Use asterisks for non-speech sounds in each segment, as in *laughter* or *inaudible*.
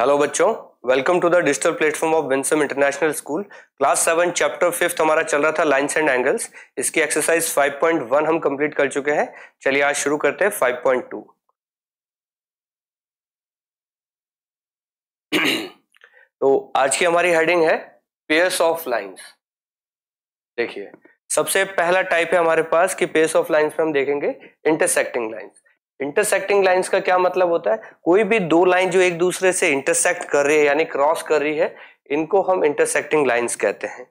hello बच्चों welcome to the digital platform of Winsome international school class seven chapter fifth हमारा चल रहा था लाइंस एंड एंगल्स इसकी एक्सरसाइज 5.1 हम कंप्लीट कर चुके हैं चलिए आज शुरू करते हैं 5.2 तो आज की हमारी हेडिंग है पेयर्स ऑफ लाइन्स देखिए सबसे पहला टाइप है हमारे पास कि पेयर्स ऑफ लाइन्स में हम देखेंगे इंटरसेक्टिंग लाइन्स इंटरसेक्टिंग लाइंस का क्या मतलब होता है कोई भी दो लाइन जो एक दूसरे से इंटरसेक्ट कर रही है यानी क्रॉस कर रही है इनको हम इंटरसेक्टिंग लाइंस कहते हैं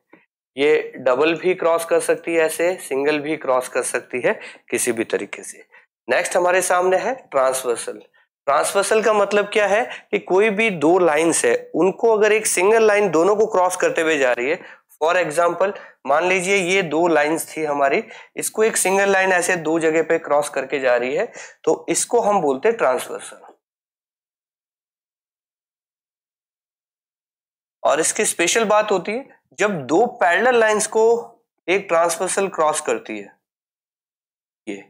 ये डबल भी क्रॉस कर सकती है ऐसे सिंगल भी क्रॉस कर सकती है किसी भी तरीके से नेक्स्ट हमारे सामने है ट्रांसवर्सल ट्रांसवर्सल का मतलब क्या है कि कोई भी दो लाइंस है उनको अगर एक सिंगल लाइन दोनों को क्रॉस करते हुए जा रही है फॉर एग्जाम्पल मान लीजिए ये दो लाइंस थी हमारी इसको एक सिंगल लाइन ऐसे दो जगह पे क्रॉस करके जा रही है तो इसको हम बोलते हैं ट्रांसवर्सल और इसकी स्पेशल बात होती है जब दो पैरेलल लाइंस को एक ट्रांसवर्सल क्रॉस करती है ये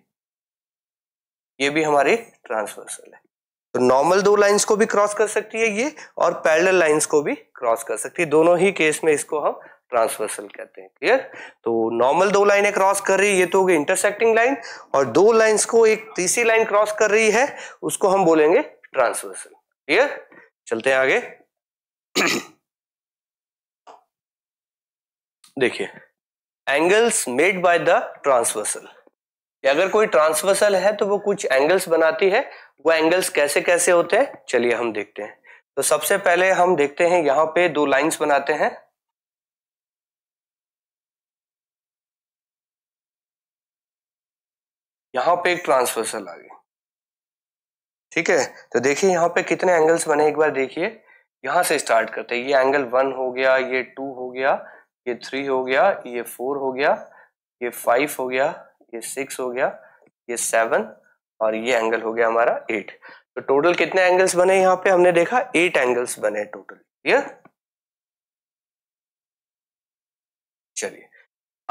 ये भी हमारी ट्रांसवर्सल है तो नॉर्मल दो लाइंस को भी क्रॉस कर सकती है ये और पैरेलल लाइंस को भी क्रॉस कर सकती है दोनों ही केस में इसको हम ट्रांसवर्सल कहते हैं क्लियर तो नॉर्मल दो लाइनें क्रॉस कर रही है ये तो हो गई इंटरसेक्टिंग लाइन और दो लाइंस को एक तीसरी लाइन क्रॉस कर रही है उसको हम बोलेंगे ट्रांसवर्सल क्लियर चलते हैं आगे *clears throat* देखिए angles made by the transversal अगर कोई ट्रांसवर्सल है तो वो कुछ एंगल्स बनाती है वो एंगल्स कैसे कैसे होते हैं चलिए हम देखते हैं तो सबसे पहले हम देखते हैं यहाँ पे दो लाइंस बनाते हैं यहां पे एक ट्रांसवर्सल आ गई ठीक है तो देखिए यहां पे कितने एंगल्स बने एक बार देखिए यहां से स्टार्ट करते हैं ये एंगल वन हो गया ये टू हो गया ये थ्री हो गया ये फोर हो गया ये फाइव हो गया ये सिक्स हो गया ये सेवन और ये एंगल हो गया हमारा एट तो टोटल कितने एंगल्स बने यहाँ पे हमने देखा एट एंगल्स बने टोटल क्लियर चलिए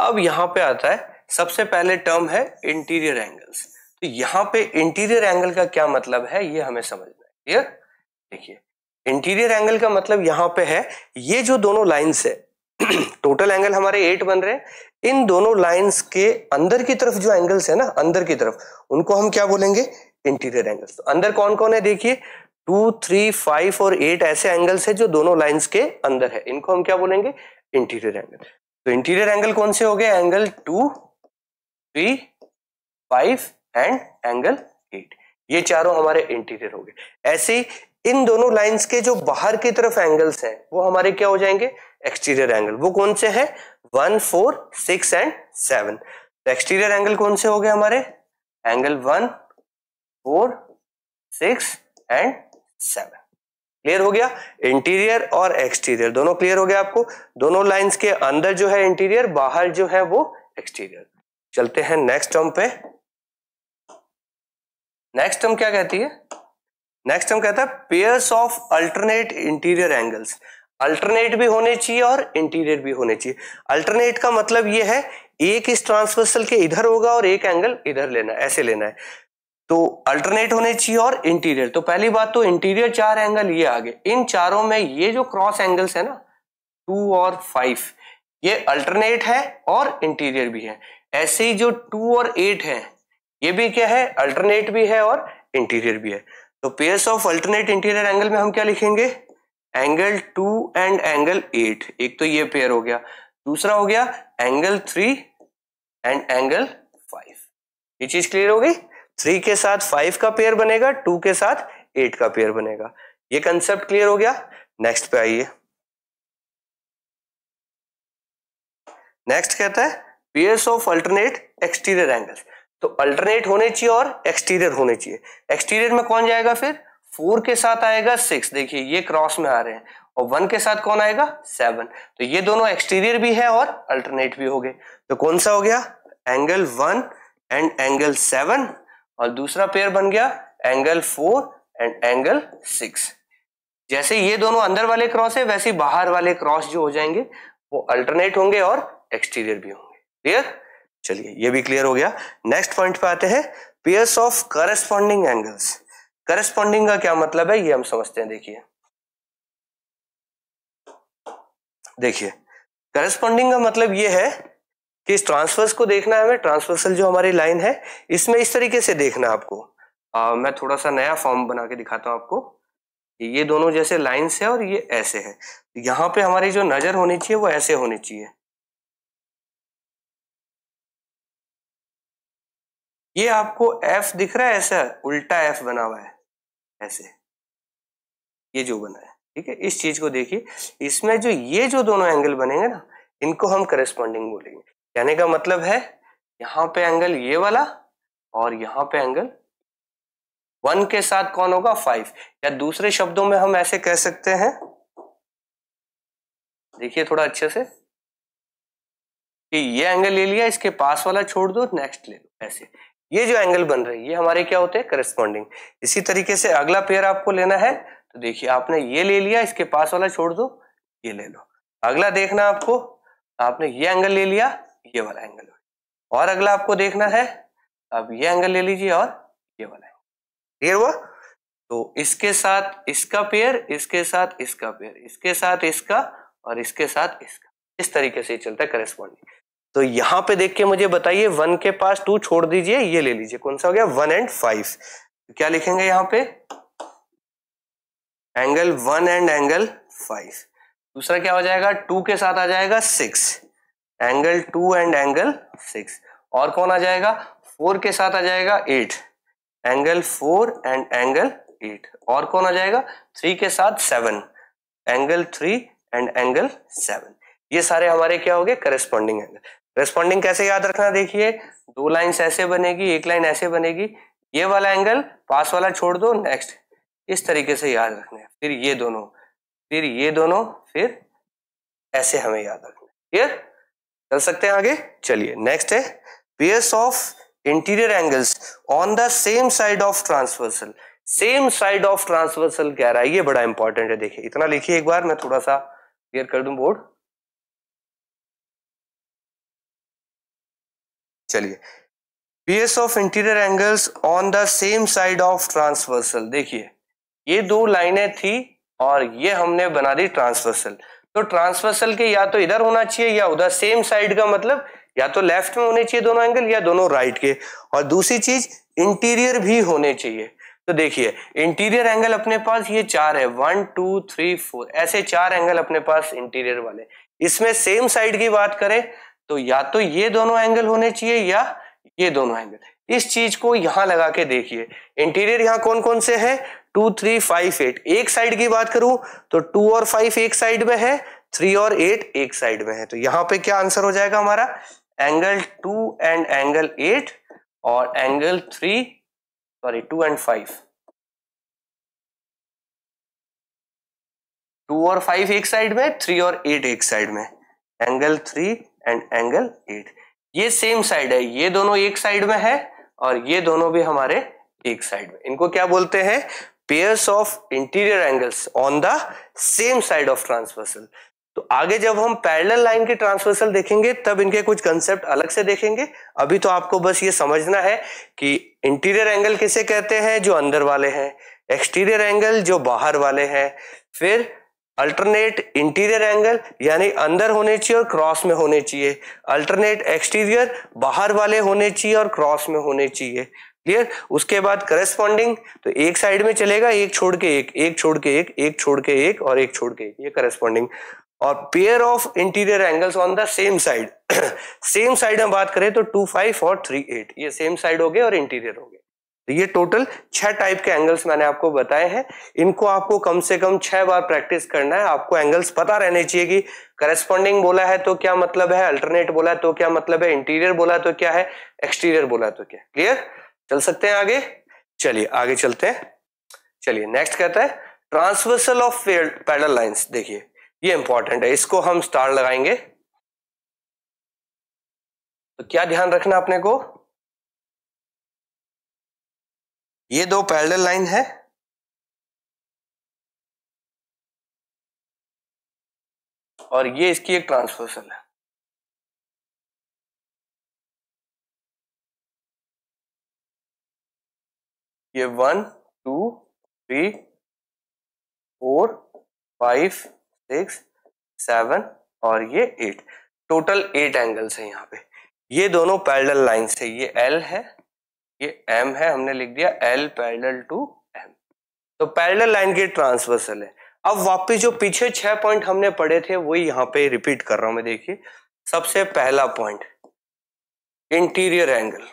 अब यहां पे आता है सबसे पहले टर्म है इंटीरियर एंगल्स तो यहां पे इंटीरियर एंगल का क्या मतलब है ये हमें समझना है क्लियर देखिए इंटीरियर एंगल का मतलब यहां पे है ये जो दोनों लाइंस है टोटल *clears throat* एंगल हमारे एट बन रहे हैं इन दोनों लाइंस के अंदर की तरफ जो एंगल्स है ना अंदर की तरफ उनको हम क्या बोलेंगे इंटीरियर एंगल्स तो अंदर कौन कौन है देखिए टू थ्री फाइव और एट ऐसे एंगल्स है जो दोनों लाइंस के अंदर है इनको हम क्या बोलेंगे इंटीरियर एंगल तो इंटीरियर एंगल कौन से हो गए angle two three five and angle eight ये चारों हमारे इंटीरियर हो गए ऐसे इन दोनों लाइंस के जो बाहर की तरफ एंगल्स हैं वो हमारे क्या हो जाएंगे एक्सटीरियर एंगल वो कौन से हैं one four six and seven तो एक्सटीरियर एंगल कौन से हो गए हमारे angle one four six and seven clear हो गया इंटीरियर और एक्सटीरियर दोनों क्लियर हो गया आपको दोनों लाइंस के अंदर जो है इंटीरियर बाहर जो है वो एक्सटीरियर चलते हैं नेक्स्ट टर्म पे नेक्स्ट टर्म क्या कहती है नेक्स्ट टर्म कहता है pairs of alternate interior angles alternate भी होने चाहिए और इंटीरियर भी होने चाहिए अल्टरनेट का मतलब यह है एक इस ट्रांसवर्सल के इधर होगा और एक एंगल इधर लेना है ऐसे लेना है तो अल्टरनेट होने चाहिए और इंटीरियर तो पहली बात तो इंटीरियर चार एंगल ये आगे इन चारों में ये जो क्रॉस एंगल्स है ना टू और फाइव ये अल्टरनेट है और इंटीरियर भी है ऐसे ही जो टू और एट है ये भी क्या है अल्टरनेट भी है और इंटीरियर भी है तो pairs of alternate interior angle में हम क्या लिखेंगे angle two and angle eight एक तो ये पेयर हो गया दूसरा हो गया angle three and angle five ये चीज क्लियर होगी थ्री के साथ फाइव का पेयर बनेगा टू के साथ एट का पेयर बनेगा ये कंसेप्ट क्लियर हो गया नेक्स्ट पे आइए नेक्स्ट कहता है pairs of alternate exterior angles तो अल्टरनेट होने चाहिए और एक्सटीरियर होने चाहिए एक्सटीरियर में कौन जाएगा फिर फोर के साथ आएगा सिक्स देखिए ये क्रॉस में आ रहे हैं और वन के साथ कौन आएगा सेवन तो ये दोनों एक्सटीरियर भी है और अल्टरनेट भी हो गए तो कौन सा हो गया angle one and angle seven और दूसरा पेयर बन गया angle four and angle six जैसे ये दोनों अंदर वाले क्रॉस है वैसे बाहर वाले क्रॉस जो हो जाएंगे वो अल्टरनेट होंगे और एक्सटीरियर भी होंगे क्लियर चलिए ये भी क्लियर हो गया नेक्स्ट पॉइंट पे आते हैं pairs of corresponding angles corresponding का क्या मतलब है ये हम समझते हैं देखिए देखिए करस्पॉन्डिंग का मतलब ये है कि इस ट्रांसवर्स को देखना है हमें ट्रांसवर्सल जो हमारी लाइन है इसमें इस तरीके से देखना है आपको आ, मैं थोड़ा सा नया फॉर्म बना के दिखाता हूं आपको ये दोनों जैसे लाइन्स है और ये ऐसे है यहां पे हमारी जो नज़र होनी चाहिए वो ऐसे होनी चाहिए ये आपको एफ दिख रहा है ऐसा उल्टा एफ बना हुआ है ऐसे ये जो बना है ठीक है इस चीज को देखिए इसमें जो ये जो दोनों एंगल बनेंगे ना इनको हम करेस्पॉन्डिंग बोलेंगे कहने का मतलब है यहां पे एंगल ये वाला और यहां पे एंगल वन के साथ कौन होगा फाइव या दूसरे शब्दों में हम ऐसे कह सकते हैं देखिए थोड़ा अच्छे से कि ये एंगल ले लिया इसके पास वाला छोड़ दो नेक्स्ट ले लो ऐसे ये जो एंगल बन रही है ये हमारे क्या होते हैं करेस्पॉन्डिंग इसी तरीके से अगला पेयर आपको लेना है तो देखिए आपने ये ले लिया इसके पास वाला छोड़ दो ये ले लो अगला देखना आपको आपने ये एंगल ले लिया ये वाला एंगल और अगला आपको देखना है आप ये एंगल ले लीजिए और ये वाला एंगल क्लियर हुआ तो इसके साथ इसका पेयर इसके साथ इसका पेयर इसके साथ इसका और इसके साथ इसका इस तरीके से चलता है करेस्पॉन्डिंग तो यहां पे देख के मुझे बताइए वन के पास टू छोड़ दीजिए ये ले लीजिए कौन सा हो गया वन एंड फाइव तो क्या लिखेंगे यहां पे angle one and angle five दूसरा क्या हो जाएगा टू के साथ आ जाएगा six angle two and angle six और कौन आ जाएगा फोर के साथ आ जाएगा eight angle four and angle eight और कौन आ जाएगा थ्री के साथ seven angle three and angle seven ये सारे हमारे क्या हो गए करेस्पॉन्डिंग एंगल रेस्पॉन्डिंग कैसे याद रखना देखिए दो लाइन्स ऐसे बनेगी एक लाइन ऐसे बनेगी ये वाला एंगल पास वाला छोड़ दो नेक्स्ट इस तरीके से याद रखना है फिर ये दोनों फिर ये दोनों फिर ऐसे हमें याद रखना है क्लियर चल सकते हैं आगे चलिए नेक्स्ट है pairs of interior angles on the same side of transversal same side of transversal कह रहा है ये बड़ा इंपॉर्टेंट है देखिए इतना लिखिए एक बार मैं थोड़ा सा क्लियर कर दूं बोर्ड चलिए pairs of interior angles on the same side of transversal देखिए ये दो लाइनें थी और ये हमने बना दी ट्रांसवर्सल तो ट्रांसवर्सल के या तो इधर होना चाहिए या उधर सेम साइड का मतलब या तो लेफ्ट में होने चाहिए दोनों एंगल या दोनों राइट के और दूसरी चीज इंटीरियर भी होने चाहिए तो देखिए इंटीरियर एंगल अपने पास ये चार है वन टू थ्री फोर ऐसे चार एंगल अपने पास इंटीरियर वाले इसमें सेम साइड की बात करें तो या तो ये दोनों एंगल होने चाहिए या ये दोनों एंगल इस चीज को यहां लगा के देखिए इंटीरियर यहां कौन कौन से है टू थ्री फाइव एट एक साइड की बात करूं तो टू और फाइव एक साइड में है थ्री और एट एक साइड में है तो यहां पे क्या आंसर हो जाएगा हमारा angle two and angle eight और angle three sorry two and five two और फाइव एक साइड में थ्री और एट एक साइड में angle three and angle eight ये सेम साइड है ये दोनों एक साइड में है और ये दोनों भी हमारे एक साइड में इनको क्या बोलते हैं pairs of interior angles on the same side of transversal तो आगे जब हम पैरेलल लाइन के ट्रांसवर्सल देखेंगे तब इनके कुछ कंसेप्ट अलग से देखेंगे अभी तो आपको बस ये समझना है कि इंटीरियर एंगल किसे कहते हैं जो अंदर वाले हैं एक्सटीरियर एंगल जो बाहर वाले हैं फिर अल्टरनेट इंटीरियर एंगल यानी अंदर होने चाहिए और क्रॉस में होने चाहिए अल्टरनेट एक्सटीरियर बाहर वाले होने चाहिए और क्रॉस में होने चाहिए क्लियर उसके बाद करेस्पॉन्डिंग तो एक साइड में चलेगा एक छोड़ के एक एक छोड़ के एक एक छोड़ के एक और एक छोड़ के एक ये करेस्पॉन्डिंग और pair of interior angles on the same side same side में बात करें तो टू फाइव और थ्री एट ये सेम साइड हो गए और इंटीरियर हो गए तो ये टोटल छह टाइप के एंगल्स मैंने आपको बताए हैं इनको आपको कम से कम छह बार प्रैक्टिस करना है आपको एंगल्स पता रहने चाहिए कि करेस्पॉन्डिंग बोला है तो क्या मतलब है अल्टरनेट बोला है तो क्या मतलब है इंटीरियर बोला तो क्या है एक्सटीरियर बोला तो क्या क्लियर चल सकते हैं आगे चलिए आगे चलते हैं चलिए नेक्स्ट कहता है ट्रांसवर्सल ऑफ पैडल लाइन्स देखिए ये इंपॉर्टेंट है इसको हम स्टार लगाएंगे तो क्या ध्यान रखना अपने को ये दो पैरेलल लाइन है और ये इसकी एक ट्रांसवर्सल है ये one two three four five six seven और ये एट टोटल एट एंगल्स है यहाँ पे ये दोनों पैरेलल लाइन है ये एल है ये एम है हमने लिख दिया एल पैरेलल टू एम तो पैरेलल लाइन की ट्रांसवर्सल है अब वापस जो पीछे छह पॉइंट हमने पढ़े थे वही यहाँ पे रिपीट कर रहा हूं मैं देखिए सबसे पहला पॉइंट इंटीरियर एंगल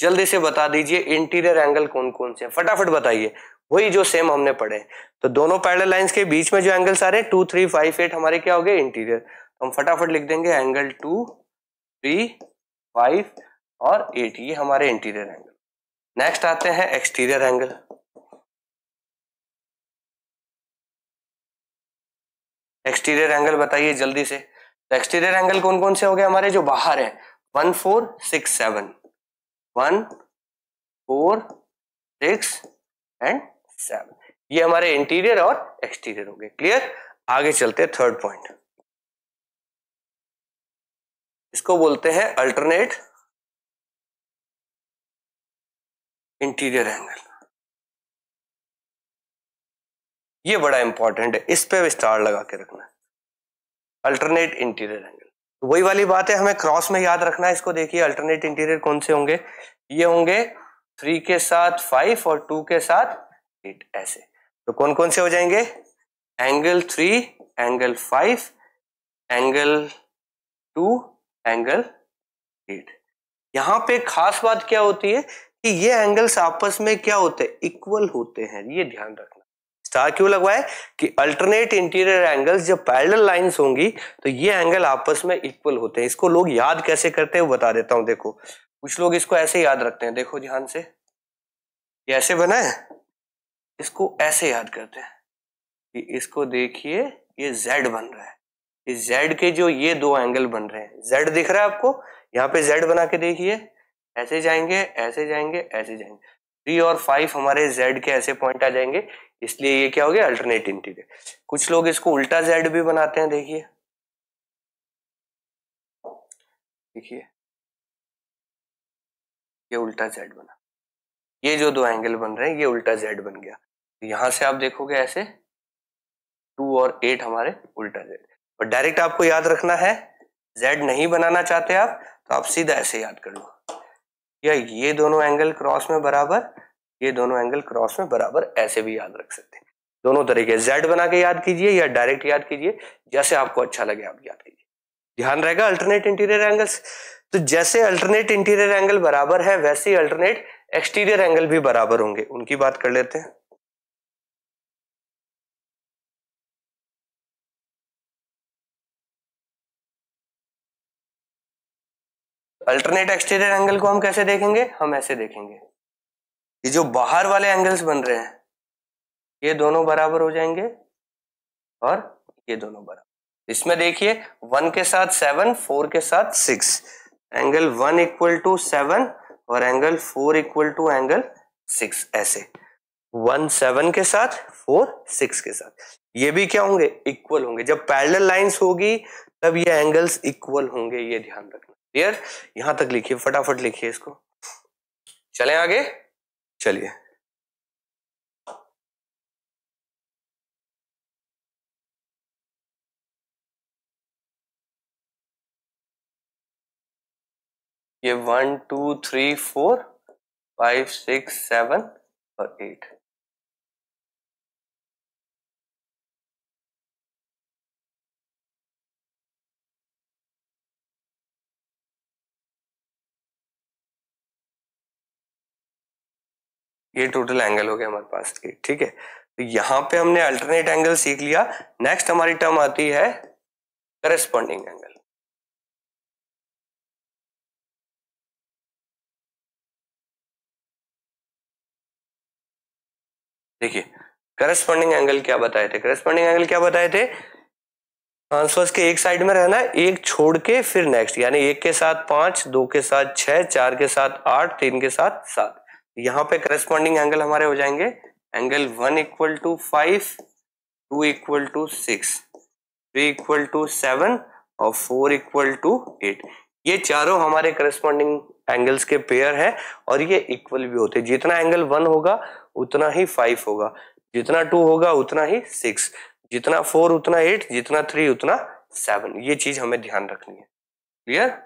जल्दी से बता दीजिए इंटीरियर एंगल कौन कौन से फटाफट बताइए वही जो सेम हमने पढ़े तो दोनों पैरेलल लाइंस के बीच में जो एंगल्स आ रहे हैं टू थ्री फाइव एट हमारे क्या हो गए इंटीरियर तो हम फटाफट लिख देंगे एंगल टू थ्री फाइव और एट ये हमारे इंटीरियर एंगल नेक्स्ट आते हैं एक्सटीरियर एंगल एक्सटीरियर एंगल बताइए जल्दी से तो एक्सटीरियर एंगल कौन कौन से हो गए हमारे जो बाहर है one four six seven one four six and seven ये हमारे इंटीरियर और एक्सटीरियर हो गए क्लियर आगे चलते हैं थर्ड पॉइंट इसको बोलते हैं अल्टरनेट इंटीरियर एंगल ये बड़ा इंपॉर्टेंट है इस पे स्टार लगा के रखना है अल्टरनेट इंटीरियर एंगल वही वाली बात है हमें क्रॉस में याद रखना है इसको देखिए अल्टरनेट इंटीरियर कौन से होंगे ये होंगे थ्री के साथ फाइव और टू के साथ एट ऐसे तो कौन कौन से हो जाएंगे angle three angle five angle two angle eight यहां पे खास बात क्या होती है कि ये एंगल्स आपस में क्या होते हैं इक्वल होते हैं ये ध्यान रखना स्टार क्यों लगवाए कि अल्टरनेट इंटीरियर एंगल्स जब पैरेलल लाइंस होंगी तो ये एंगल आपस में इक्वल होते हैं इसको लोग याद कैसे करते हैं बता देता हूं देखो कुछ लोग इसको ऐसे याद रखते हैं देखो ध्यान से ये ऐसे बना है इसको ऐसे याद करते हैं कि इसको देखिए ये जेड बन रहा है इस जेड के जो ये दो एंगल बन रहे हैं जेड दिख रहा है आपको यहाँ पे जेड बना के देखिए ऐसे जाएंगे ऐसे जाएंगे ऐसे जाएंगे थ्री और फाइव हमारे जेड के ऐसे पॉइंट आ जाएंगे इसलिए ये क्या हो गया अल्टरनेट इंटीरियर कुछ लोग इसको उल्टा जेड भी बनाते हैं देखिए देखिए ये उल्टा जेड बना ये जो दो एंगल बन रहे हैं ये उल्टा जेड बन गया यहां से आप देखोगे ऐसे टू और एट हमारे उल्टा जेड और डायरेक्ट आपको याद रखना है जेड नहीं बनाना चाहते आप तो आप सीधा ऐसे याद कर लो या ये दोनों एंगल क्रॉस में बराबर ये दोनों एंगल क्रॉस में बराबर ऐसे भी याद रख सकते हैं दोनों तरीके जेड बना के याद कीजिए या डायरेक्ट याद कीजिए जैसे आपको अच्छा लगे आप याद कीजिए ध्यान रहेगा अल्टरनेट इंटीरियर एंगल्स तो जैसे अल्टरनेट इंटीरियर एंगल बराबर है वैसे ही अल्टरनेट एक्सटीरियर एंगल भी बराबर होंगे उनकी बात कर लेते हैं अल्टरनेट एक्सटीरियर एंगल को हम कैसे देखेंगे हम ऐसे देखेंगे ये जो बाहर वाले एंगल्स बन रहे हैं ये दोनों बराबर हो जाएंगे और ये दोनों बराबर इसमें देखिए वन के साथ सेवन फोर के साथ six angle one equal to seven और angle four equal to angle six ऐसे वन सेवन के साथ फोर सिक्स के साथ ये भी क्या होंगे इक्वल होंगे जब पैरेलल लाइंस होगी तब ये एंगल्स इक्वल होंगे ये ध्यान रखना क्लियर यहां तक लिखिए फटाफट लिखिए इसको चले आगे चलिए ये one two three four five six seven और एट ये टोटल एंगल हो गया हमारे पास ठीक है तो यहां पे हमने अल्टरनेट एंगल सीख लिया नेक्स्ट हमारी टर्म आती है करस्पॉन्डिंग एंगल देखिए करस्पॉन्डिंग एंगल क्या बताए थे करस्पॉन्डिंग एंगल क्या बताए थे ट्रांसवर्स के एक साइड में रहना एक छोड़ के फिर नेक्स्ट यानी एक के साथ पांच दो के साथ छह चार के साथ आठ तीन के साथ सात यहाँ पे करस्पॉन्डिंग एंगल हमारे हो जाएंगे angle one equal to five two equal to six three equal to seven और फोर इक्वल टू एट ये चारों हमारे करस्पॉन्डिंग एंगल्स के पेयर हैं और ये इक्वल भी होते हैं जितना एंगल वन होगा उतना ही फाइव होगा जितना टू होगा उतना ही सिक्स जितना फोर उतना एट जितना थ्री उतना सेवन ये चीज हमें ध्यान रखनी है क्लियर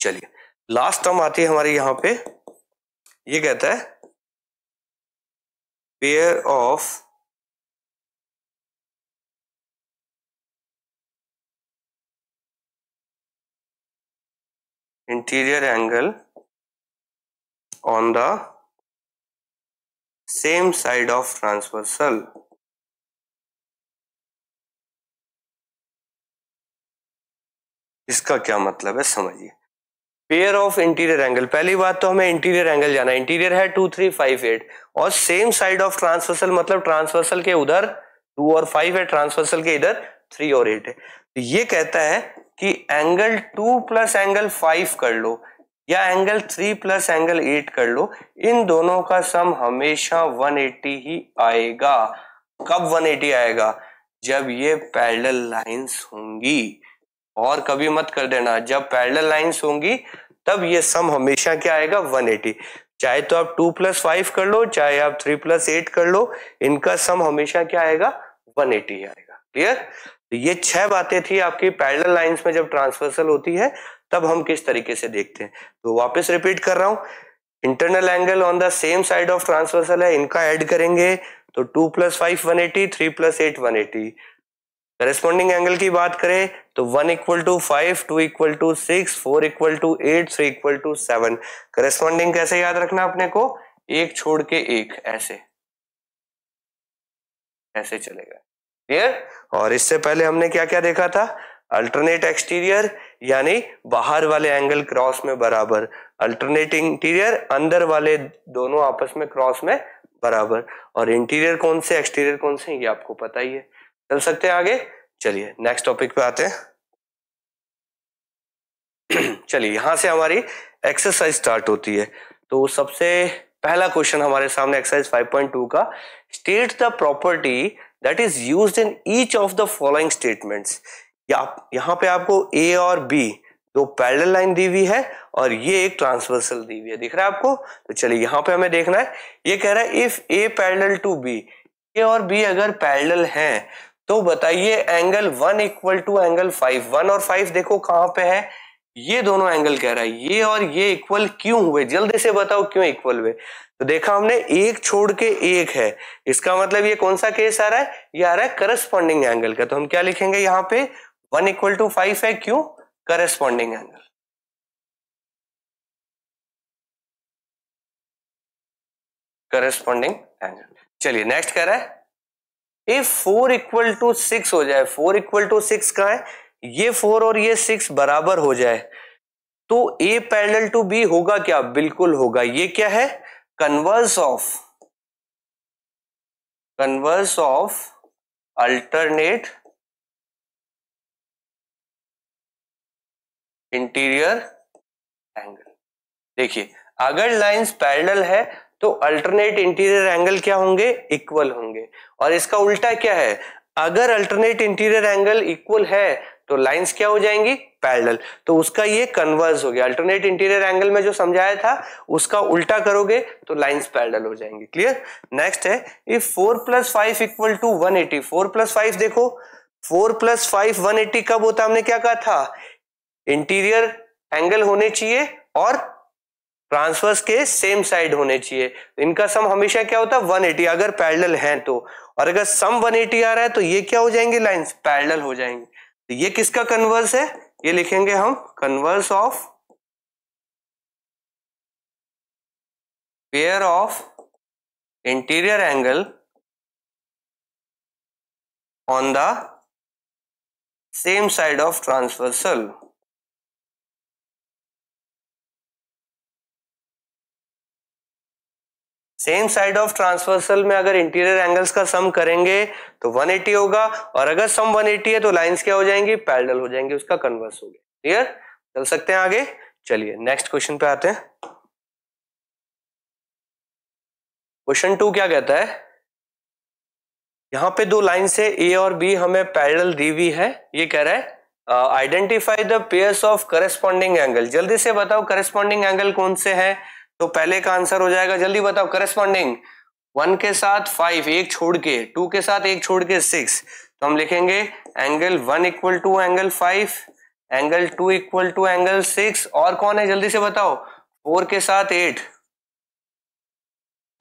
चलिए लास्ट टर्म आती है हमारे यहां पे ये कहता है pair of interior angle on the same side of transversal इसका क्या मतलब है समझिए पेयर ऑफ इंटीरियर एंगल पहली बात तो हमें इंटीरियर एंगल जाना इंटीरियर है टू थ्री फाइव एट और सेम साइड ऑफ ट्रांसवर्सल मतलब ट्रांसवर्सल के उधर टू और फाइव है ट्रांसवर्सल के इधर थ्री और एट है तो ये कहता है कि angle two plus angle five कर लो या angle three plus angle eight कर लो इन दोनों का सम हमेशा 180 ही आएगा कब 180 आएगा जब ये पैरेलल लाइंस होंगी और कभी मत कर देना जब पैरल लाइंस होंगी तब ये सम हमेशा क्या आएगा 180 चाहे तो आप टू प्लस फाइव कर लो चाहे आप थ्री प्लस एट कर लो इनका सम हमेशा क्या आएगा 180 आएगा क्लियर तो ये छह बातें थी आपकी पैरल लाइन्स में जब ट्रांसफर्सल होती है तब हम किस तरीके से देखते हैं तो वापस रिपीट कर रहा हूं internal angle on the same side of transversal है इनका एड करेंगे तो two plus five one eighty three plus eight one eighty corresponding angle की बात करें तो one equal to five two equal to six four equal to eight three equal to seven corresponding कैसे याद रखना अपने को एक छोड़ के एक ऐसे ऐसे चलेगा क्लियर और इससे पहले हमने क्या क्या देखा था अल्टरनेट एक्सटीरियर यानी बाहर वाले एंगल क्रॉस में बराबर अल्टरनेट इंटीरियर अंदर वाले दोनों आपस में क्रॉस में बराबर और इंटीरियर कौन से एक्सटीरियर कौन से ये आपको पता ही है चल सकते हैं आगे चलिए नेक्स्ट टॉपिक पे आते हैं *clears throat* चलिए यहां से हमारी एक्सरसाइज स्टार्ट होती है तो सबसे पहला क्वेश्चन हमारे सामने एक्सरसाइज 5.2 का state the property that is used in each of the following statements यहाँ पे आपको ए और बी दो पैरेलल लाइन दी हुई है और ये एक ट्रांसवर्सल दी हुई है दिख रहा है आपको तो चलिए यहां पे हमें देखना है ये कह रहा है if A parallel to B A और बी अगर पैरेलल हैं तो बताइए angle one equal to angle five one और फाइव देखो कहां पे है ये दोनों एंगल कह रहा है ये और ये इक्वल क्यों हुए जल्दी से बताओ क्यों इक्वल हुए तो देखा हमने एक छोड़ के एक है इसका मतलब ये कौन सा केस आ रहा है ये आ रहा है करस्पॉन्डिंग एंगल का तो हम क्या लिखेंगे यहां पे वन इक्वल टू फाइव है क्यों करस्पॉन्डिंग एंगल करस्पॉन्डिंग एंगल चलिए नेक्स्ट कह रहा है if four equal to six हो जाए फोर इक्वल टू सिक्स का है ये फोर और ये सिक्स बराबर हो जाए तो ए पैरेलल टू बी होगा क्या बिल्कुल होगा ये क्या है converse of converse of alternate interior angle देखिए अगर लाइंस पैरेलल है तो अल्टरनेट इंटीरियर एंगल क्या होंगे इक्वल होंगे और इसका उल्टा क्या है अगर अल्टरनेट इंटीरियर एंगल इक्वल है तो लाइंस क्या हो जाएंगी पैरेलल तो उसका ये कन्वर्स हो गया अल्टरनेट इंटीरियर एंगल में जो समझाया था उसका उल्टा करोगे तो लाइंस पैरेलल हो जाएंगी क्लियर नेक्स्ट है if four plus five equal to one eighty four plus five देखो four plus five one eighty कब होता हमने क्या कहा था इंटीरियर एंगल होने चाहिए और ट्रांसवर्स के सेम साइड होने चाहिए इनका सम हमेशा क्या होता है 180 अगर पैरेलल हैं तो और अगर सम 180 आ रहा है तो ये क्या हो जाएंगे लाइंस पैरेलल हो जाएंगे तो ये किसका कन्वर्स है ये लिखेंगे हम converse of pair of interior angle on the same side of transversal same side of transversal में अगर इंटीरियर एंगल्स का सम करेंगे तो 180 होगा और अगर सम 180 है तो लाइंस क्या हो जाएंगी पैरेलल हो जाएंगी उसका कन्वर्स हो गया क्लियर चल सकते हैं आगे चलिए नेक्स्ट क्वेश्चन पे आते हैं क्वेश्चन टू क्या कहता है यहां पे दो लाइन से ए और बी हमें पैरेलल दी हुई है ये कह रहा है identify the pairs of corresponding angle जल्दी से बताओ करेस्पॉन्डिंग एंगल कौन से है तो पहले का आंसर हो जाएगा जल्दी बताओ करेस्पॉन्डिंग वन के साथ फाइव एक छोड़ के टू के साथ एक छोड़ के सिक्स तो हम लिखेंगे angle one equal to angle five angle two equal to angle six और कौन है जल्दी से बताओ फोर के साथ एट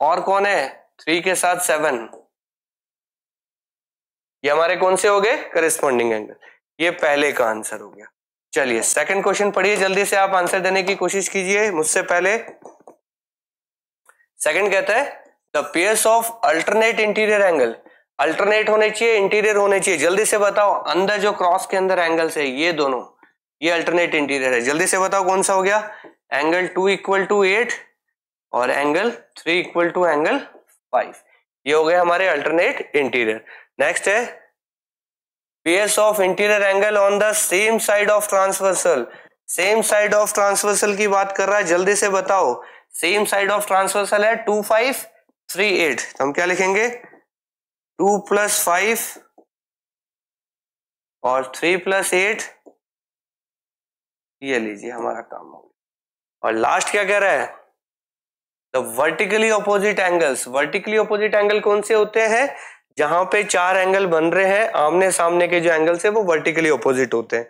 और कौन है थ्री के साथ सेवन ये हमारे कौन से हो गए करिस्पॉन्डिंग एंगल ये पहले का आंसर हो गया चलिए सेकंड क्वेश्चन पढ़िए जल्दी से आप आंसर देने की कोशिश कीजिए मुझसे पहले सेकंड कहता है the pairs of alternate interior angle alternate होने चाहिए इंटीरियर होने चाहिए जल्दी से बताओ अंदर जो क्रॉस के अंदर एंगल्स है ये दोनों ये अल्टरनेट इंटीरियर है जल्दी से बताओ कौन सा हो गया angle two equal to eight और angle three equal to angle five ये हो गए हमारे अल्टरनेट इंटीरियर नेक्स्ट है pairs of interior angle on the same side of transversal same side of transversal की बात कर रहा है जल्दी से बताओ सेम साइड ऑफ ट्रांसवर्सल है टू फाइव थ्री एट तो हम क्या लिखेंगे टू प्लस फाइव और थ्री प्लस एट ये लीजिए हमारा काम हो गया और लास्ट क्या कह रहा है the vertically opposite angles vertically opposite angle कौन से होते हैं जहां पे चार एंगल बन रहे हैं आमने सामने के जो एंगल्स है वो वर्टिकली ऑपोजिट होते हैं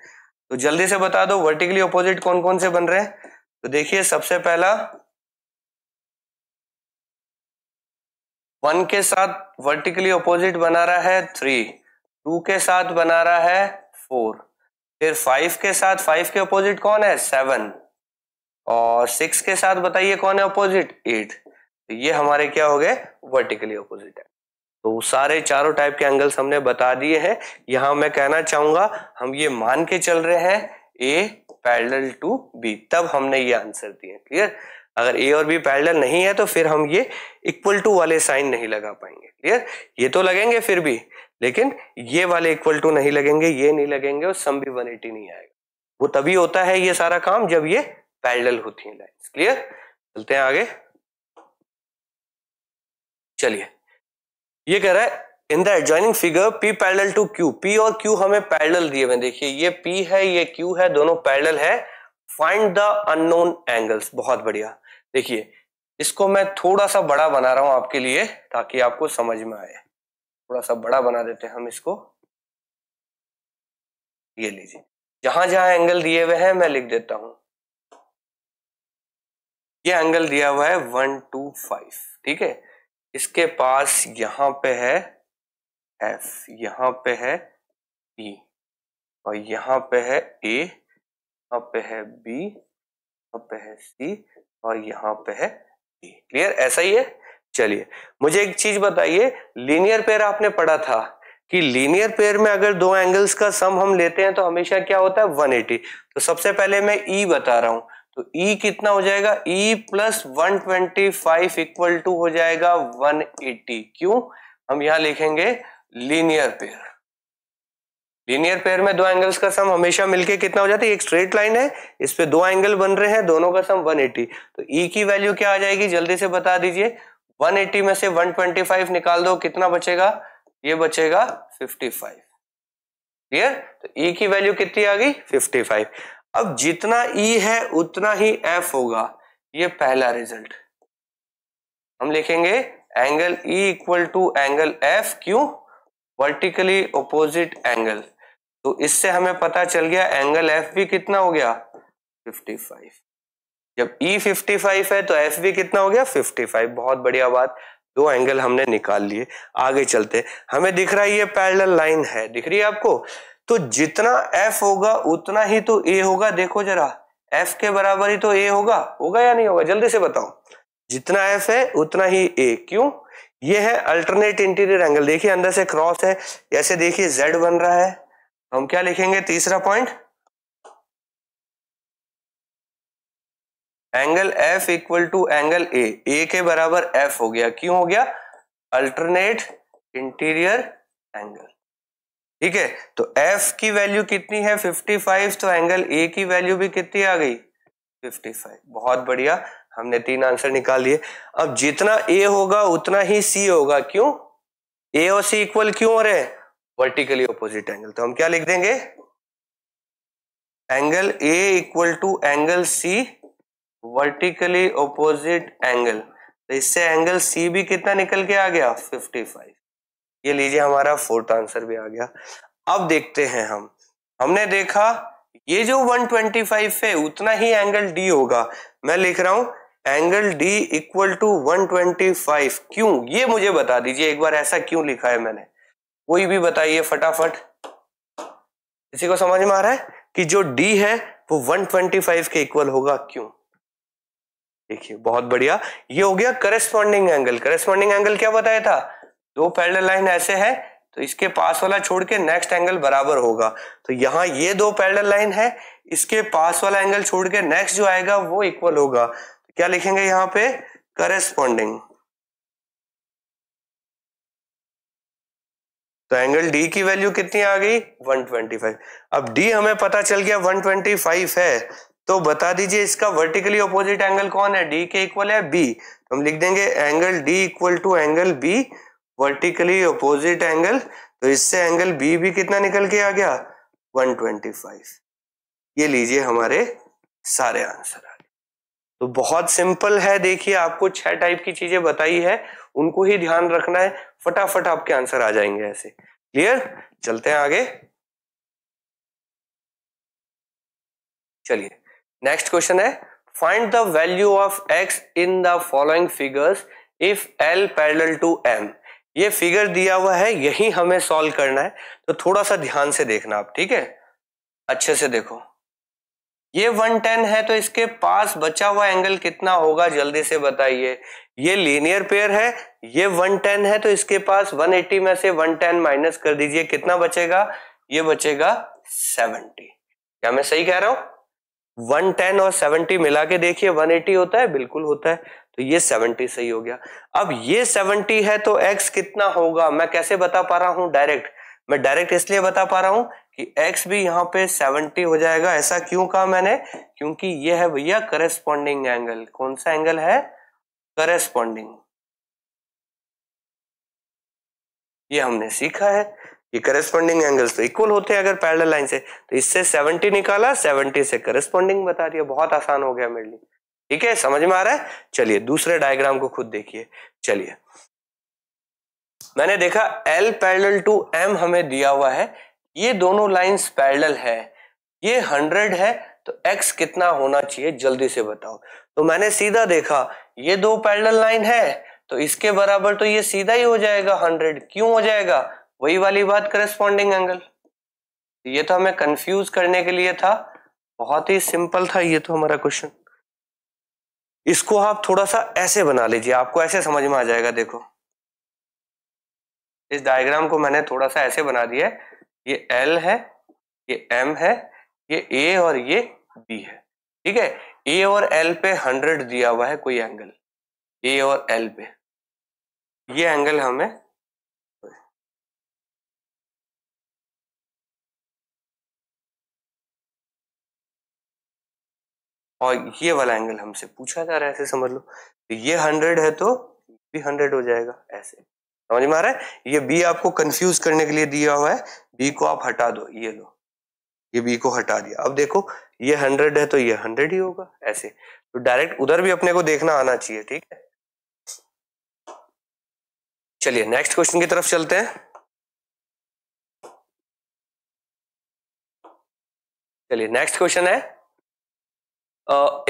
तो जल्दी से बता दो वर्टिकली ऑपोजिट कौन कौन से बन रहे हैं तो देखिए सबसे पहला वन के साथ वर्टिकली ऑपोजिट बना रहा है थ्री टू के साथ बना रहा है फोर फिर फाइव के साथ फाइव के ऑपोजिट कौन है सेवन और सिक्स के साथ बताइए कौन है ऑपोजिट एट तो ये हमारे क्या हो गए वर्टिकली ऑपोजिट है तो सारे चारों टाइप के एंगल्स हमने बता दिए हैं यहां मैं कहना चाहूंगा हम ये मान के चल रहे हैं ए पैरेलल टू बी तब हमने ये आंसर दिए क्लियर अगर ए और बी पैरेलल नहीं है तो फिर हम ये इक्वल टू वाले साइन नहीं लगा पाएंगे क्लियर ये तो लगेंगे फिर भी लेकिन ये वाले इक्वल टू नहीं लगेंगे ये नहीं लगेंगे और सम भी वन नहीं आएगा वो तभी होता है ये सारा काम जब ये पैरेलल होती है लाइन क्लियर चलते हैं आगे चलिए ये कह रहा है in the adjoining figure P parallel to Q P और क्यू हमें पैरेलल दिए हुए देखिए ये पी है ये क्यू है दोनों पैरेलल है फाइंड द अननोन एंगल्स बहुत बढ़िया देखिए इसको मैं थोड़ा सा बड़ा बना रहा हूं आपके लिए ताकि आपको समझ में आए थोड़ा सा बड़ा बना देते हैं हम इसको ये लीजिए जहां जहां एंगल दिए हुए हैं मैं लिख देता हूं ये एंगल दिया हुआ है वन टू फाइव ठीक है इसके पास यहां पे है एफ यहां पे है ई और यहां पे है ए यहां पे है बी यहां पे है सी और यहां पे है बी क्लियर ऐसा ही है चलिए मुझे एक चीज बताइए लीनियर पेयर आपने पढ़ा था कि लीनियर पेयर में अगर दो एंगल्स का सम हम लेते हैं तो हमेशा क्या होता है 180 तो सबसे पहले मैं ई e बता रहा हूं तो ई e कितना हो जाएगा E plus one twenty five equal to हो जाएगा 180 क्यों हम यहां लिखेंगे लीनियर पेयर लीनियर पेयर में दो एंगल्स का सम हमेशा मिलके कितना हो जाता है एक स्ट्रेट लाइन है इस पे दो एंगल बन रहे हैं दोनों का सम 180 तो ई e की वैल्यू क्या आ जाएगी जल्दी से बता दीजिए 180 में से 125 निकाल दो कितना बचेगा ये बचेगा 55 क्लियर तो ई e की वैल्यू कितनी आ गई 55 अब जितना ई e है उतना ही एफ होगा ये पहला रिजल्ट हम लिखेंगे angle E equal to angle F क्यू वर्टिकली ओपोजिट एंगल तो इससे हमें पता चल गया एंगल एफ भी कितना हो गया 55 जब ई e 55 है तो एफ भी कितना हो गया 55 बहुत बढ़िया बात दो एंगल हमने निकाल लिए आगे चलते हमें दिख रहा है ये पैरल लाइन है दिख रही है आपको तो जितना एफ होगा उतना ही तो ए होगा देखो जरा एफ के बराबर ही तो ए होगा होगा या नहीं होगा जल्दी से बताओ जितना एफ है उतना ही ए क्यों ये है अल्टरनेट इंटीरियर एंगल देखिए अंदर से क्रॉस है ऐसे देखिए जेड बन रहा है हम क्या लिखेंगे तीसरा point angle F equal to angle A A के बराबर एफ हो गया क्यों हो गया अल्टरनेट इंटीरियर एंगल ठीक है तो एफ की वैल्यू कितनी है 55 तो एंगल ए की वैल्यू भी कितनी आ गई 55 बहुत बढ़िया हमने तीन आंसर निकाल लिए अब जितना ए होगा उतना ही सी होगा क्यों ए और सी इक्वल क्यों हो रहे हैं वर्टिकली ऑपोजिट एंगल तो हम क्या लिख देंगे angle A equal to angle C vertically opposite angle तो इससे एंगल सी भी कितना निकल के आ गया 55 ये लीजिए हमारा फोर्थ आंसर भी आ गया अब देखते हैं हम हमने देखा ये जो 125 है उतना ही एंगल डी होगा मैं लिख रहा हूं एंगल डी इक्वल टू 125 क्यों ये मुझे बता दीजिए एक बार ऐसा क्यों लिखा है मैंने कोई भी बताइए फटाफट किसी को समझ में आ रहा है कि जो डी है वो 125 के इक्वल होगा क्यों देखिए बहुत बढ़िया ये हो गया करेस्पॉन्डिंग एंगल करेस्पॉन्डिंग एंगल क्या बताया था दो पैरल लाइन ऐसे है तो इसके पास वाला छोड़ के नेक्स्ट एंगल बराबर होगा तो यहां ये दो पैरल लाइन है इसके पास वाला एंगल छोड़ के नेक्स्ट जो आएगा वो इक्वल होगा क्या लिखेंगे यहाँ पे करेस्पॉन्डिंग तो एंगल डी की वैल्यू कितनी आ गई 125 अब डी हमें पता चल गया 125 है तो बता दीजिए इसका वर्टिकली ऑपोजिट एंगल कौन है डी के इक्वल है बी तो हम लिख देंगे angle D equal to angle B vertically opposite angle तो इससे एंगल बी भी कितना निकल के आ गया 125 ये लीजिए हमारे सारे आंसर तो बहुत सिंपल है देखिए आपको छह टाइप की चीजें बताई है उनको ही ध्यान रखना है फटाफट आपके आंसर आ जाएंगे ऐसे क्लियर चलते हैं आगे चलिए नेक्स्ट क्वेश्चन है find the value of X in the following figures if L parallel to M ये फिगर दिया हुआ है यही हमें सॉल्व करना है तो थोड़ा सा ध्यान से देखना आप ठीक है अच्छे से देखो ये 110 है तो इसके पास बचा हुआ एंगल कितना होगा जल्दी से बताइए ये लीनियर पेयर है ये 110 है तो इसके पास 180 में से 110 माइनस कर दीजिए कितना बचेगा ये बचेगा 70 क्या मैं सही कह रहा हूं 110 और 70 मिला के देखिए 180 होता है बिल्कुल होता है तो ये 70 सही हो गया अब ये 70 है तो x कितना होगा मैं कैसे बता पा रहा हूं डायरेक्ट मैं डायरेक्ट इसलिए बता पा रहा हूं कि x भी यहाँ पे 70 हो जाएगा ऐसा क्यों कहा मैंने क्योंकि ये है भैया करेस्पॉन्डिंग एंगल कौन सा एंगल है करेस्पॉन्डिंग ये हमने सीखा है ये करेस्पॉन्डिंग एंगल्स तो इक्वल होते हैं अगर पैरेलल लाइन से तो इससे 70 निकाला 70 से करेस्पॉन्डिंग बता दिया बहुत आसान हो गया मेरे लिए ठीक है समझ में आ रहा है चलिए दूसरे डायग्राम को खुद देखिए चलिए मैंने देखा L पैरेलल टू M हमें दिया हुआ है ये दोनों लाइंस पैरेलल है ये हंड्रेड है तो एक्स कितना होना चाहिए जल्दी से बताओ तो मैंने सीधा देखा ये दो पैरेलल लाइन है तो इसके बराबर तो ये सीधा ही हो जाएगा हंड्रेड क्यों हो जाएगा वही वाली बात करस्पॉन्डिंग एंगल ये तो हमें कंफ्यूज करने के लिए था बहुत ही सिंपल था ये तो हमारा क्वेश्चन इसको आप थोड़ा सा ऐसे बना लीजिए आपको ऐसे समझ में आ जाएगा देखो इस डायग्राम को मैंने थोड़ा सा ऐसे बना दिया है ये एल है ये एम है ये ए और ये बी है ठीक है ए और एल पे हंड्रेड दिया हुआ है कोई एंगल ए और एल पे ये एंगल हमें और ये वाला एंगल हमसे पूछा जा रहा है ऐसे समझ लो तो ये हंड्रेड है तो भी हंड्रेड हो जाएगा ऐसे समझ में आ रहा है ये बी आपको कंफ्यूज करने के लिए दिया हुआ है बी को आप हटा दो ये लो ये बी को हटा दिया अब देखो ये हंड्रेड है तो ये हंड्रेड ही होगा ऐसे तो डायरेक्ट उधर भी अपने को देखना आना चाहिए ठीक है चलिए नेक्स्ट क्वेश्चन की तरफ चलते हैं चलिए नेक्स्ट क्वेश्चन है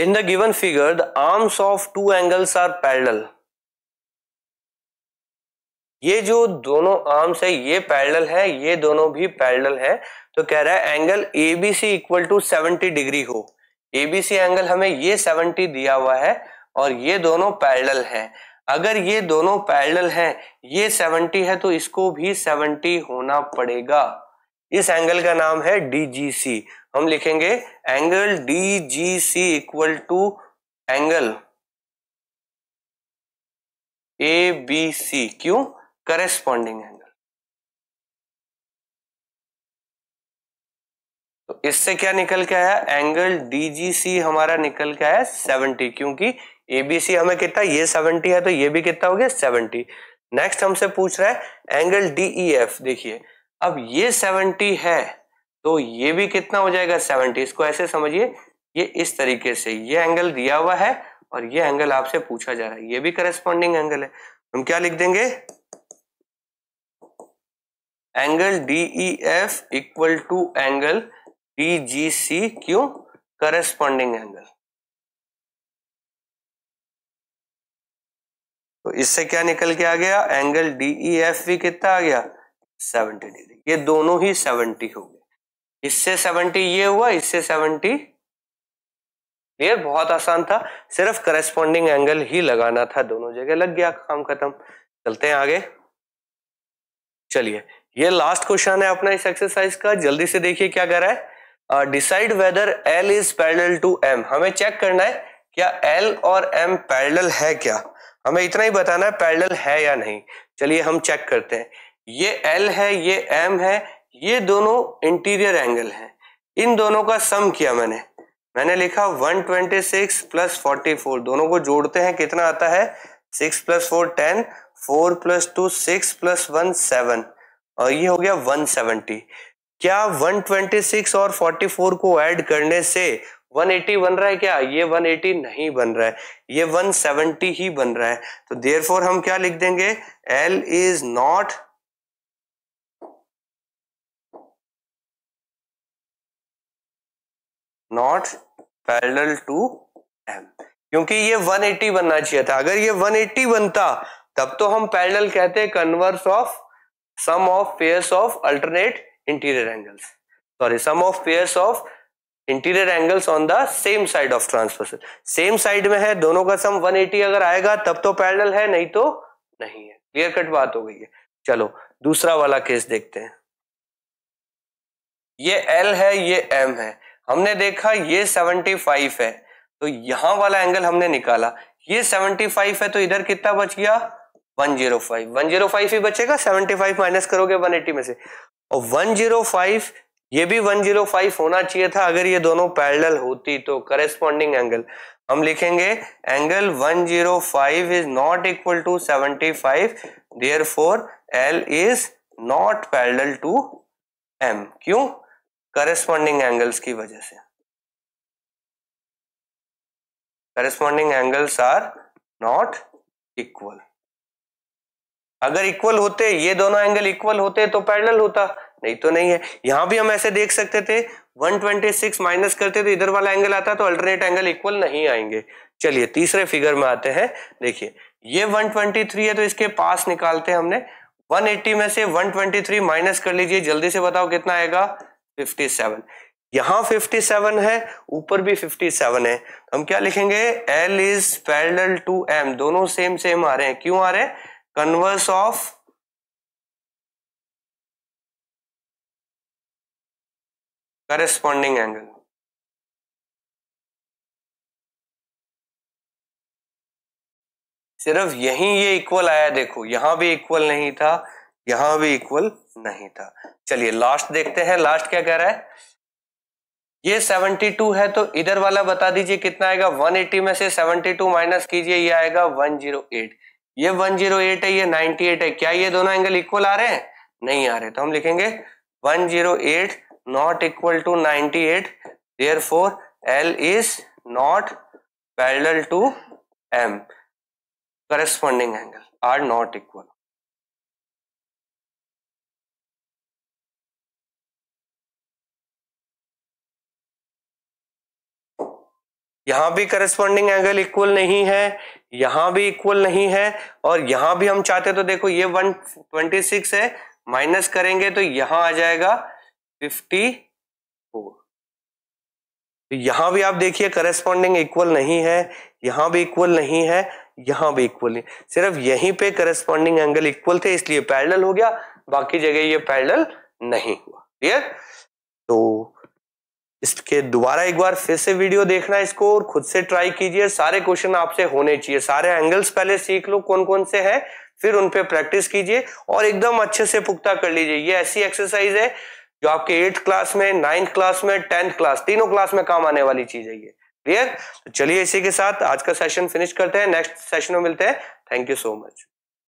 in the given figure the arms of two angles are parallel ये जो दोनों आर्म्स है ये पैरेलल है ये दोनों भी पैरेलल है तो कह रहा है angle A B C equal to seventy degree हो ए बी सी एंगल हमें ये सेवेंटी दिया हुआ है और ये दोनों पैरेलल है अगर ये दोनों पैरेलल है ये 70 है तो इसको भी 70 होना पड़ेगा इस एंगल का नाम है सी हम लिखेंगे angle C equal to angle A B C क्यों करेस्पॉन्डिंग एंगल तो इससे क्या निकल के आया एंगल डीजीसी हमारा निकल के आया 70 क्योंकि एबीसी हमें कितना ये 70 है तो ये भी कितना हो गया 70 नेक्स्ट हमसे पूछ रहा है एंगल डीईएफ e देखिए अब ये 70 है तो ये भी कितना हो जाएगा 70 इसको ऐसे समझिए ये इस तरीके से ये एंगल दिया हुआ है और ये एंगल आपसे पूछा जा रहा है ये भी करेस्पॉन्डिंग एंगल है हम क्या लिख देंगे angle D E F equal to angle D G C क्यू करस्पॉन्डिंग एंगल तो इससे क्या निकल के आ गया एंगल डी ई एफ भी कितना आ गया 70 डिग्री ये दोनों ही 70 हो गए इससे 70 ये हुआ इससे 70 क्लियर बहुत आसान था सिर्फ करस्पॉन्डिंग एंगल ही लगाना था दोनों जगह लग गया काम खत्म चलते हैं आगे चलिए ये लास्ट क्वेश्चन है अपना इस एक्सरसाइज का जल्दी से देखिए क्या कर रहा है decide whether L is parallel to M हमें चेक करना है क्या एल और एम पैरेलल है क्या हमें इतना ही बताना है पैरेलल है या नहीं चलिए हम चेक करते हैं ये एल है ये एम है ये दोनों इंटीरियर एंगल हैं इन दोनों का सम किया मैंने मैंने लिखा 126 प्लस 44 दोनों को जोड़ते हैं कितना आता है 6 plus four ten four plus two six plus one seven और ये हो गया 170 क्या 126 और 44 को ऐड करने से 180 बन रहा है क्या ये 180 नहीं बन रहा है ये 170 ही बन रहा है तो फोर हम क्या लिख देंगे L is not not parallel to M क्योंकि ये 180 बनना चाहिए था अगर ये 180 बनता तब तो हम पैरल कहते हैं converse of sum of pairs of alternate interior angles sorry sum of pairs of interior angles on the same side of transversal same side में है दोनों का सम 180 अगर आएगा तब तो पैरेलल है नहीं तो नहीं है क्लियर कट बात हो गई है चलो दूसरा वाला केस देखते हैं ये एल है ये एम है हमने देखा ये 75 है तो यहां वाला एंगल हमने निकाला ये 75 है तो इधर कितना बच गया one zero five one zero five ही बचेगा 75 फाइव माइनस करोगे वन में से और वन जीरो फाइव ये भी वन जीरो फाइव होना चाहिए था अगर ये दोनों पैरेलल होती तो करेस्पॉन्डिंग एंगल हम लिखेंगे angle one zero five is not equal to seventy five therefore L is not parallel to M क्यों करेस्पॉन्डिंग एंगल्स की वजह से corresponding angles are not equal अगर इक्वल होते ये दोनों एंगल इक्वल होते तो पैरेलल होता नहीं तो नहीं है यहां भी हम ऐसे देख सकते थे 126 माइनस करते तो इधर वाला एंगल आता तो अल्टरनेट एंगल इक्वल नहीं आएंगे चलिए तीसरे फिगर में आते हैं देखिए ये 123 है तो इसके पास निकालते हैं हमने 180 में से 123 माइनस कर लीजिए जल्दी से बताओ कितना आएगा 57 यहां 57 है ऊपर भी 57 है हम क्या लिखेंगे L is parallel to M दोनों सेम सेम आ रहे हैं क्यों आ रहे हैं कन्वर्स ऑफ करेस्पॉन्डिंग एंगल सिर्फ यही ये इक्वल आया देखो यहां भी इक्वल नहीं था यहां भी इक्वल नहीं था चलिए लास्ट देखते हैं लास्ट क्या कह रहा है ये 72 है तो इधर वाला बता दीजिए कितना आएगा 180 में से 72 माइनस कीजिए ये आएगा 108 ये 108 है ये 98 है क्या ये दोनों एंगल इक्वल आ रहे हैं नहीं आ रहे तो हम लिखेंगे 108 not equal to ninety eight therefore L is not parallel to M corresponding angle are not equal यहां भी करस्पॉन्डिंग एंगल इक्वल नहीं है यहां भी इक्वल नहीं है और यहां भी हम चाहते तो देखो ये 126 है माइनस करेंगे तो यहां आ जाएगा 54 तो यहां भी आप देखिए करस्पॉन्डिंग इक्वल नहीं है यहां भी इक्वल नहीं है यहां भी इक्वल नहीं सिर्फ यहीं पे करस्पॉन्डिंग एंगल इक्वल थे इसलिए पैरेलल हो गया बाकी जगह ये पैरेलल नहीं हुआ क्लियर तो इसके दोबारा एक बार फिर से वीडियो देखना इसको और खुद से ट्राई कीजिए सारे क्वेश्चन आपसे होने चाहिए सारे एंगल्स पहले सीख लो कौन कौन से हैं फिर उन पे प्रैक्टिस कीजिए और एकदम अच्छे से पुख्ता कर लीजिए ये ऐसी एक्सरसाइज है जो आपके एट्थ क्लास में नाइन्थ क्लास में टेंथ क्लास तीनों क्लास में काम आने वाली चीज है ये क्लियर तो चलिए इसी के साथ आज का सेशन फिनिश करते हैं नेक्स्ट सेशन में मिलते हैं थैंक यू सो मच